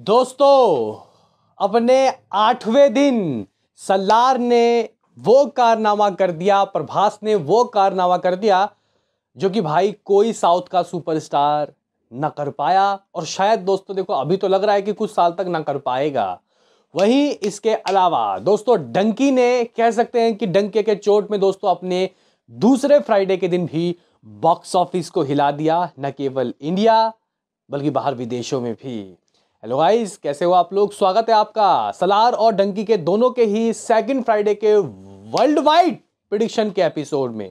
दोस्तों अपने आठवें दिन सल्लार ने वो कारनामा कर दिया प्रभास ने वो कारनामा कर दिया जो कि भाई कोई साउथ का सुपरस्टार ना कर पाया और शायद दोस्तों देखो अभी तो लग रहा है कि कुछ साल तक ना कर पाएगा वहीं इसके अलावा दोस्तों डंकी ने कह सकते हैं कि डंके के चोट में दोस्तों अपने दूसरे फ्राइडे के दिन भी बॉक्स ऑफिस को हिला दिया न केवल इंडिया बल्कि बाहर विदेशों में भी हेलो गाइस कैसे हो आप लोग स्वागत है आपका सलार और डंकी के दोनों के ही सेकंड फ्राइडे के वर्ल्ड वाइड प्रिडिक्शन के एपिसोड में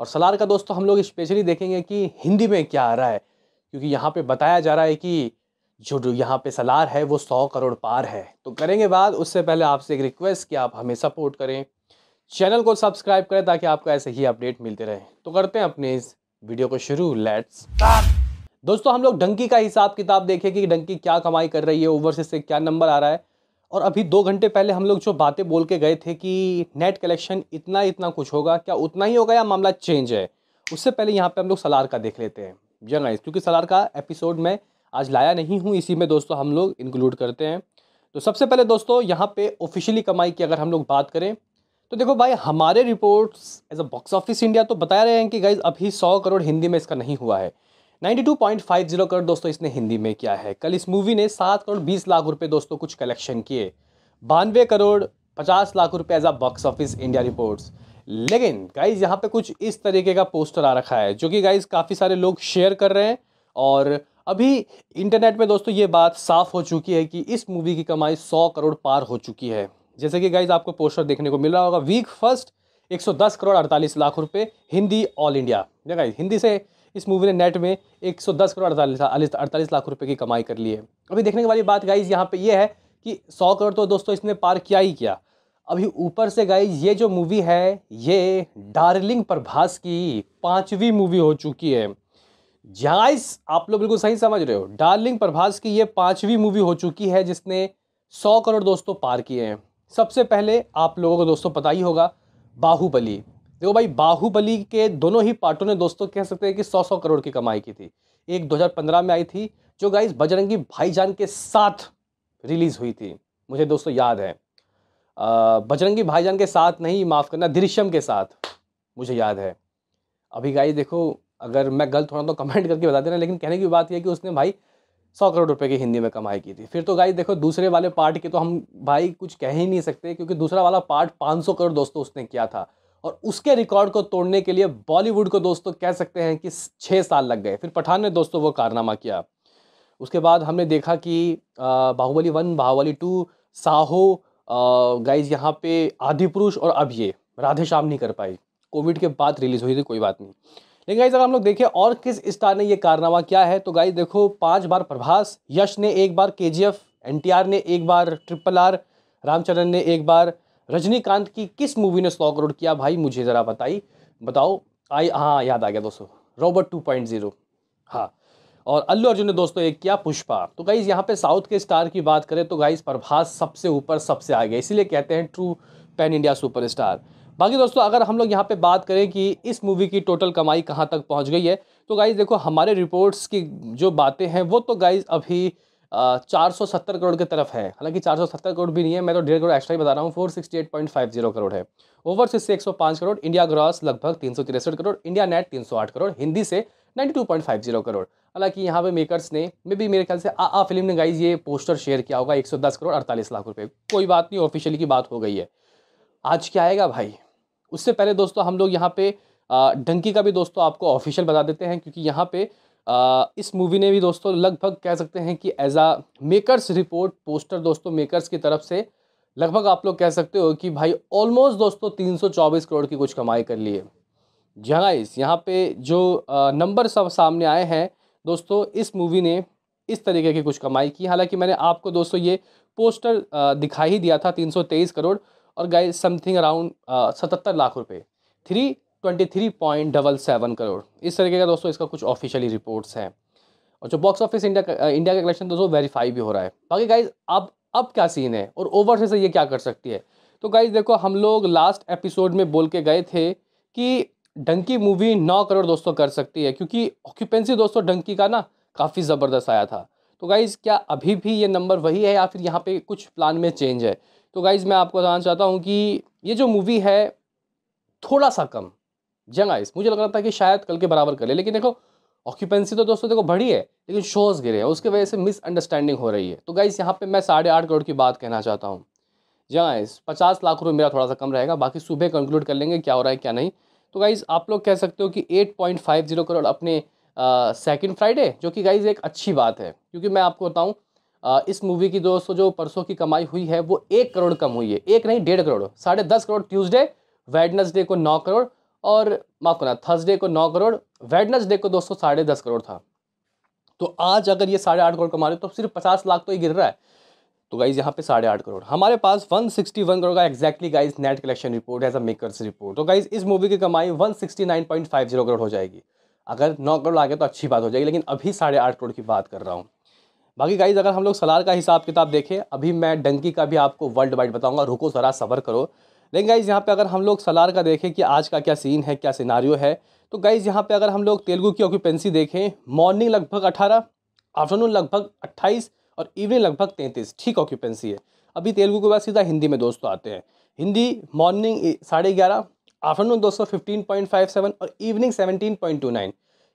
और सलार का दोस्तों हम लोग स्पेशली देखेंगे कि हिंदी में क्या आ रहा है क्योंकि यहाँ पे बताया जा रहा है कि जो जो यहाँ पे सलार है वो सौ करोड़ पार है तो करेंगे बाद उससे पहले आपसे एक रिक्वेस्ट कि आप हमें सपोर्ट करें चैनल को सब्सक्राइब करें ताकि आपको ऐसे ही अपडेट मिलते रहें तो करते हैं अपने इस वीडियो को शुरू लेट्स दोस्तों हम लोग डंकी का हिसाब किताब देखें कि डंकी क्या कमाई कर रही है ओवरसीज से क्या नंबर आ रहा है और अभी दो घंटे पहले हम लोग जो बातें बोल के गए थे कि नेट कलेक्शन इतना इतना कुछ होगा क्या उतना ही होगा या मामला चेंज है उससे पहले यहाँ पे हम लोग सलार का देख लेते हैं जी क्योंकि सलार का एपिसोड मैं आज लाया नहीं हूँ इसी में दोस्तों हम लोग इंक्लूड करते हैं तो सबसे पहले दोस्तों यहाँ पे ऑफिशियली कमाई की अगर हम लोग बात करें तो देखो भाई हमारे reports as a box office India तो बता रहे हैं कि गाइज अभी सौ करोड़ हिंदी में इसका नहीं हुआ है 92.50 करोड़ दोस्तों इसने हिंदी में किया है कल इस मूवी ने सात करोड़ बीस लाख रुपए दोस्तों कुछ कलेक्शन किए बानवे करोड़ पचास लाख रुपए as a box office India reports लेकिन गाइज यहाँ पे कुछ इस तरीके का पोस्टर आ रखा है जो कि गाइज काफ़ी सारे लोग शेयर कर रहे हैं और अभी इंटरनेट में दोस्तों ये बात साफ हो चुकी है कि इस मूवी की कमाई सौ करोड़ पार हो चुकी है जैसे कि गाइज आपको पोस्टर देखने को मिल रहा होगा वीक फर्स्ट 110 करोड़ 48 लाख रुपए Hindi all India guys Hindi से इस मूवी ने नेट में 110 करोड़ अड़तालीस अड़तालीस लाख रुपए की कमाई कर ली है अभी देखने वाली बात गाइज यहाँ पे ये है कि 100 करोड़ तो दोस्तों इसने पार किया ही किया अभी ऊपर से गाइज ये जो मूवी है ये डार्लिंग प्रभास की पाँचवीं मूवी हो चुकी है जाइस आप लोग बिल्कुल सही समझ रहे हो डार्लिंग प्रभास की ये पाँचवीं मूवी हो चुकी है जिसने सौ करोड़ दोस्तों पार किए हैं सबसे पहले आप लोगों को दोस्तों पता ही होगा बाहुबली देखो भाई बाहुबली के दोनों ही पार्टों ने दोस्तों कह सकते हैं कि सौ सौ करोड़ की कमाई की थी एक 2015 में आई थी जो गाइस बजरंगी भाईजान के साथ रिलीज़ हुई थी मुझे दोस्तों याद है बजरंगी भाईजान के साथ नहीं माफ़ करना दृश्यम के साथ मुझे याद है अभी गाइस देखो अगर मैं गलत थोड़ा तो कमेंट करके बता देना लेकिन कहने की बात यह है कि उसने भाई सौ करोड़ रुपए की हिंदी में कमाई की थी फिर तो गाइस देखो दूसरे वाले पार्ट के तो हम भाई कुछ कह ही नहीं सकते क्योंकि दूसरा वाला पार्ट 500 करोड़ दोस्तों उसने किया था और उसके रिकॉर्ड को तोड़ने के लिए बॉलीवुड को दोस्तों कह सकते हैं कि छः साल लग गए फिर पठान ने दोस्तों वो कारनामा किया उसके बाद हमने देखा कि Baahubali one Baahubali two Saaho guys यहाँ पे आदि पुरुष और अब ये राधे श्याम नहीं कर पाई कोविड के बाद रिलीज़ हुई थी कोई बात नहीं लेकिन गाइज अगर हम लोग देखें और किस स्टार ने ये कारनामा किया है तो गाइज देखो पांच बार प्रभास यश ने एक बार के जी एफ एन टी आर ने एक बार ट्रिपल आर रामचरण ने एक बार रजनीकांत की किस मूवी ने सौ करोड़ किया भाई मुझे ज़रा बताई बताओ आई हाँ याद आ गया दोस्तों रॉबर्ट टू पॉइंट ज़ीरो हाँ और अल्लू अर्जुन ने दोस्तों एक किया पुष्पा तो गाइज़ यहाँ पे साउथ के स्टार की बात करें तो गाइज़ प्रभास सबसे ऊपर सबसे आगे इसीलिए कहते हैं true pan India superstar बाकी दोस्तों अगर हम लोग यहाँ पे बात करें कि इस मूवी की टोटल कमाई कहाँ तक पहुँच गई है तो गाइज़ देखो हमारे रिपोर्ट्स की जो बातें हैं वो तो गाइज़ अभी चार सौ सत्तर करोड़ की तरफ है हालांकि चार सौ सत्तर करोड़ भी नहीं है मैं तो डेढ़ करोड़ एक्स्ट्रा ही बता रहा हूँ four sixty eight point five zero crore है ओवरसीज से एक सौ पाँच करोड़ इंडिया ग्रॉस लगभग तीन सौ तिरसठ करोड़ इंडिया नेट तीन सौ आठ करोड़ हिंदी से ninety two point five zero crore हालांकि यहाँ पे मेकर्स ने मे भी मेरे ख्याल से आ आ फिल्म ने गाइज ये पोस्टर शेयर किया होगा एक सौ दस करोड़ अड़तालीस लाख रुपये कोई बात नहीं ऑफिशियली की बात हो गई है आज क्या आएगा भाई उससे पहले दोस्तों हम लोग यहाँ पे डंकी का भी दोस्तों आपको ऑफिशियल बता देते हैं क्योंकि यहाँ पे इस मूवी ने भी दोस्तों लगभग कह सकते हैं कि as a makers report poster दोस्तों मेकर्स की तरफ से लगभग आप लोग कह सकते हो कि भाई ऑलमोस्ट दोस्तों 324 करोड़ की कुछ कमाई कर ली है जहाँ इस यहाँ पे जो नंबर सब सामने आए हैं दोस्तों इस मूवी ने इस तरीके की कुछ कमाई की हालांकि मैंने आपको दोस्तों ये पोस्टर दिखाई दिखा ही दिया था 323 करोड़ और गाइस समथिंग अराउंड सतहत्तर लाख रुपए three twenty three point double seven crore इस तरीके का दोस्तों इसका कुछ ऑफिशियली रिपोर्ट्स हैं और जो बॉक्स ऑफिस इंडिया इंडिया का uh, कलेक्शन दोस्तों वेरीफाई भी हो रहा है बाकी गाइज अब अब क्या सीन है और ओवर से ये क्या कर सकती है तो गाइज देखो हम लोग लास्ट एपिसोड में बोल के गए थे कि डंकी मूवी नौ करोड़ दोस्तों कर सकती है क्योंकि ऑक्यूपेंसी दोस्तों डंकी का ना काफ़ी ज़बरदस्त आया था तो गाइज़ क्या अभी भी ये नंबर वही है या फिर यहाँ पे कुछ प्लान में चेंज है तो गाइज़ मैं आपको बताना चाहता हूँ कि ये जो मूवी है थोड़ा सा कम जंग आइस मुझे लग रहा था कि शायद कल के बराबर कर ले लेकिन देखो ऑक्यूपेंसी तो दोस्तों देखो बढ़ी है लेकिन शोज़ गिरे हैं उसके वजह से मिसअंडरस्टैंडिंग हो रही है तो गाइस यहाँ पे मैं साढ़े आठ करोड़ की बात कहना चाहता हूँ जंग आइस पचास लाख रुपये मेरा थोड़ा सा कम रहेगा बाकी सुबह कंक्लूड कर लेंगे क्या हो रहा है क्या नहीं तो गाइज़ आप लोग कह सकते हो कि eight point five zero crore अपने सेकेंड फ्राइडे जो कि गाइज़ एक अच्छी बात है क्योंकि मैं आपको बताऊँ इस मूवी की दोस्तों जो परसों की कमाई हुई है वो एक करोड़ कम हुई है एक नहीं डेढ़ करोड़ साढ़े दस करोड़ ट्यूसडे वेडनसडे को नौ करोड़ और माफ़ करना थर्सडे को नौ करोड़ वेडनसडे को दोस्तों साढ़े दस करोड़ था तो आज अगर ये साढ़े आठ करोड़ कमा रहे तो सिर्फ पचास लाख तो ये गिर रहा है तो गाइज यहाँ पे साढ़े आठ करोड़ हमारे पास वन सिक्सटी वन करोड़ का exactly guys net collection report as a makers report तो गाइज इस मूवी की कमाई one sixty nine point five zero crore हो जाएगी अगर नौ करोड़ आ गया तो अच्छी बात हो जाएगी लेकिन अभी साढ़े आठ करोड़ की बात कर रहा हूँ बाकी गाइज अगर हम लोग सलार का हिसाब किताब देखें अभी मैं डंकी का भी आपको वर्ल्ड वाइड बताऊँगा रुको ज़रा सबर करो लेकिन गाइज़ यहाँ पे अगर हम लोग सलार का देखें कि आज का क्या सीन है क्या सिनारियो है तो गाइज़ यहाँ पे अगर हम लोग तेलुगु की ऑक्यूपेंसी देखें मॉर्निंग लगभग अठारह आफ्टरनून लगभग अट्ठाईस और इवनिंग लगभग तैंतीस ठीक ऑक्यूपेंसी है अभी तेलुगु के बाद सीधा हिंदी में दोस्तों आते हैं हिंदी मॉर्निंग साढ़े ग्यारह आफ्टरनून दोस्तों फिफ्टीन पॉइंट फाइव सेवन और evening seventeen point two nine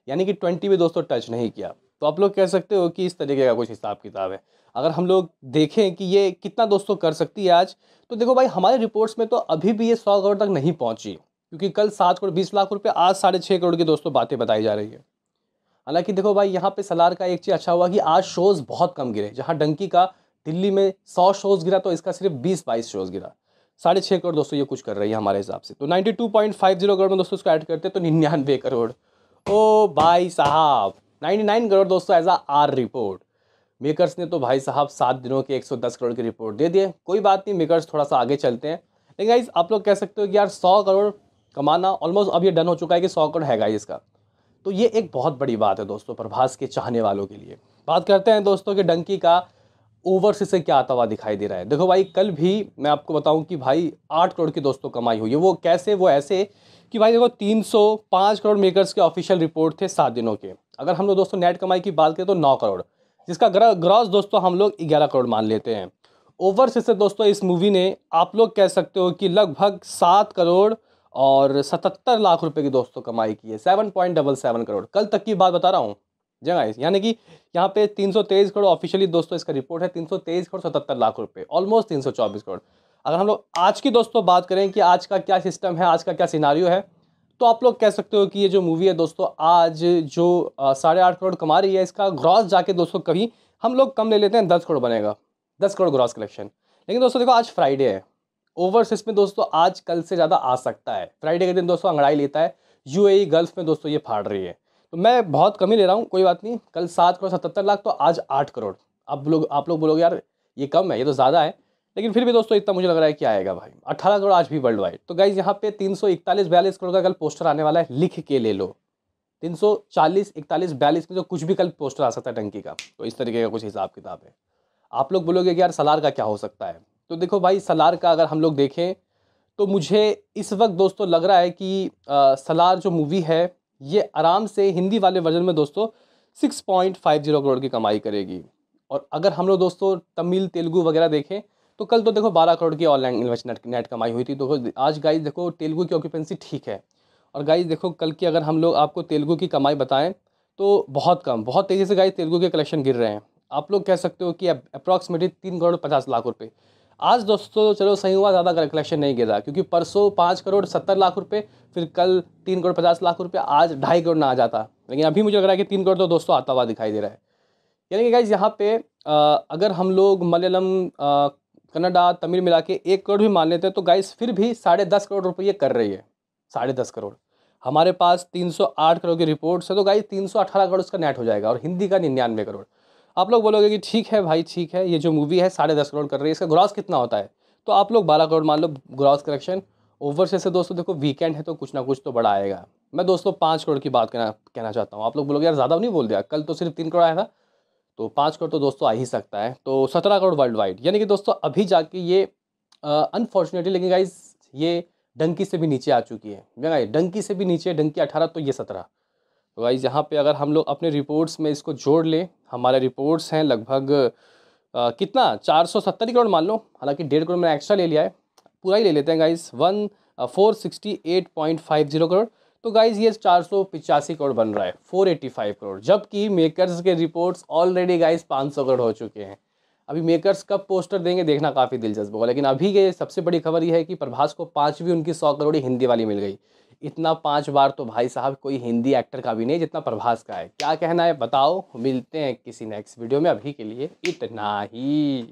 यानी कि ट्वेंटी भी दोस्तों टच नहीं किया तो आप लोग कह सकते हो कि इस तरीके का कुछ हिसाब किताब है अगर हम लोग देखें कि ये कितना दोस्तों कर सकती है आज तो देखो भाई हमारे रिपोर्ट्स में तो अभी भी ये सौ करोड़ तक नहीं पहुंची क्योंकि कल सात करोड़ बीस लाख रुपये आज साढ़े छः करोड़ की दोस्तों बातें बताई जा रही है हालांकि देखो भाई यहाँ पे सलार का एक चीज़ अच्छा हुआ कि आज शोज़ बहुत कम गिरे जहाँ डंकी का दिल्ली में सौ शोज़ गिरा तो इसका सिर्फ बीस बाईस शोज़ गिरा साढ़े छः करोड़ दोस्तों ये कुछ कर रही है हमारे हिसाब से तो ninety two point five zero crore में दोस्तों इसको ऐड करते तो निन्यानवे करोड़ ओ भाई साहब 99 करोड़ दोस्तों एज आ आर रिपोर्ट मेकर्स ने तो भाई साहब सात दिनों के 110 करोड़ की रिपोर्ट दे दिए कोई बात नहीं मेकर्स थोड़ा सा आगे चलते हैं लेकिन गाइज आप लोग कह सकते हो कि यार सौ करोड़ कमाना ऑलमोस्ट अब ये डन हो चुका है कि सौ करोड़ है गाइज इसका तो ये एक बहुत बड़ी बात है दोस्तों प्रभास के चाहने वालों के लिए बात करते हैं दोस्तों कि डंकी का ओवर से क्या आता हुआ दिखाई दे रहा है देखो भाई कल भी मैं आपको बताऊँ कि भाई आठ करोड़ की दोस्तों कमाई हुई है वो कैसे वो ऐसे कि भाई देखो तीन सौ पाँच करोड़ मेकर्स के ऑफिशियल रिपोर्ट थे सात दिनों के अगर हम लोग दोस्तों नेट कमाई की बात करें तो नौ करोड़ जिसका ग्रॉस दोस्तों हम लोग ग्यारह करोड़ मान लेते हैं ओवर से दोस्तों इस मूवी ने आप लोग कह सकते हो कि लगभग सात करोड़ और सतहत्तर लाख रुपए की दोस्तों कमाई की है seven point double seven crore कल तक की बात बता रहा हूँ जगह हाँ, यानी कि यहाँ पे तीन सौ तेईस करोड़ ऑफिशियली दोस्तों इसका रिपोर्ट है तीन सौ तेईस करोड़ सतहत्तर लाख रुपए ऑलमोस्ट तीन सौ चौबीस करोड़ अगर हम लोग आज की दोस्तों बात करें कि आज का क्या सिस्टम है आज का क्या सिनारियो है तो आप लोग कह सकते हो कि ये जो मूवी है दोस्तों आज जो साढ़े आठ करोड़ कमा रही है इसका ग्रॉस जाके दोस्तों कभी हम लोग कम ले लेते हैं दस करोड़ बनेगा दस करोड़ ग्रॉस कलेक्शन लेकिन दोस्तों देखो आज फ्राइडे है ओवरसीज में दोस्तों आज कल से ज़्यादा आ सकता है फ्राइडे के दिन दोस्तों अंगड़ाई लेता है यू गल्फ e में दोस्तों ये फाड़ रही है तो मैं बहुत ही ले रहा हूँ कोई बात नहीं कल सात करोड़ सतहत्तर लाख तो आज आठ करोड़ आप लोग आप लोग बोलोगे यार ये कम है ये तो ज़्यादा है लेकिन फिर भी दोस्तों इतना मुझे लग रहा है कि आएगा भाई अट्ठारह करोड़ आज भी वर्ल्ड वाइड तो गाइज यहाँ पे तीन सौ इकतालीस बयालीस करोड़ का कल पोस्टर आने वाला है लिख के ले लो तीन सौ चालीस इकतालीस बयालीस में तो कुछ भी कल पोस्टर आ सकता है टंकी का तो इस तरीके का कुछ हिसाब किताब है आप लोग बोलोगे कि यार सलार का क्या हो सकता है तो देखो भाई सलार का अगर हम लोग देखें तो मुझे इस वक्त दोस्तों लग रहा है कि सलार जो मूवी है ये आराम से हिंदी वाले वर्जन में दोस्तों six point five zero crore की कमाई करेगी और अगर हम लोग दोस्तों तमिल तेलुगू वगैरह देखें तो कल तो देखो बारह करोड़ की ऑनलाइन इन्वेस्ट नेट कमाई हुई थी तो आज गाइज देखो तेलुगू की ऑक्यूपेंसी ठीक है और गाइज देखो कल की अगर हम लोग आपको तेलुगु की कमाई बताएं तो बहुत कम बहुत तेज़ी से गाइज तेलुगु के कलेक्शन गिर रहे हैं आप लोग कह सकते हो कि अप्रॉक्सीमेटली तीन करोड़ पचास लाख रुपये आज दोस्तों चलो सही हुआ ज़्यादा कलेक्शन नहीं गिरा क्योंकि परसों पाँच करोड़ सत्तर लाख रुपये फिर कल तीन करोड़ पचास लाख रुपये आज ढाई करोड़ ना आ जाता लेकिन अभी मुझे लग रहा है कि तीन करोड़ तो दोस्तों आता हुआ दिखाई दे रहा है यानी कि गाइज यहाँ पे आ, अगर हम लोग मलयालम कन्नडा तमिल मिला के एक करोड़ भी मान लेते हैं तो गाइस फिर भी साढ़े दस करोड़ रुपये कर रही है साढ़े दस करोड़ हमारे पास तीन सौ आठ करोड़ की रिपोर्ट्स है तो गाइस तीन सौ अठारह करोड़ उसका नेट हो जाएगा और हिंदी का निन्यानवे करोड़ आप लोग बोलोगे कि ठीक है भाई ठीक है ये जो मूवी है साढ़े दस करोड़ कर रही है इसका ग्रॉस कितना होता है तो आप लोग बारह करोड़ मान लो ग्रॉस कलेक्शन ओवर से दोस्तों देखो वीकेंड है तो कुछ ना कुछ तो बड़ा आएगा मैं दोस्तों पाँच करोड़ की बात कहना कहना चाहता हूँ आप लोग बोलोगे यार ज़्यादा नहीं बोल दिया कल तो सिर्फ तीन करोड़ आया था तो पाँच करोड़ तो दोस्तों आ ही सकता है तो सत्रह करोड़ वर्ल्ड वाइड यानी कि दोस्तों अभी जाके ये अनफॉर्चुनेटली लेकिन गाइज ये डंकी से भी नीचे आ चुकी है गाइज डंकी से भी नीचे डंकी अठारह तो ये सत्रह तो गाइज यहाँ पे अगर हम लोग अपने रिपोर्ट्स में इसको जोड़ लें हमारे रिपोर्ट्स हैं लगभग कितना चार सौ सत्तर करोड़ मान लो हालांकि डेढ़ करोड़ मैंने एक्स्ट्रा ले लिया है पूरा ही ले लेते हैं guys one four sixty eight point five zero crore तो गाइज ये चार सौ पिचासी करोड़ बन रहा है फोर एटी फाइव करोड़ जबकि मेकर्स के रिपोर्ट्स ऑलरेडी गाइज पाँच सौ करोड़ हो चुके हैं अभी मेकर्स कब पोस्टर देंगे देखना काफ़ी दिलचस्प होगा लेकिन अभी के सबसे बड़ी खबर यह है कि प्रभास को पाँचवीं उनकी सौ करोड़ हिंदी वाली मिल गई इतना पाँच बार तो भाई साहब कोई हिंदी एक्टर का भी नहीं जितना प्रभास का है क्या कहना है बताओ मिलते हैं किसी नेक्स्ट वीडियो में अभी के लिए इतना ही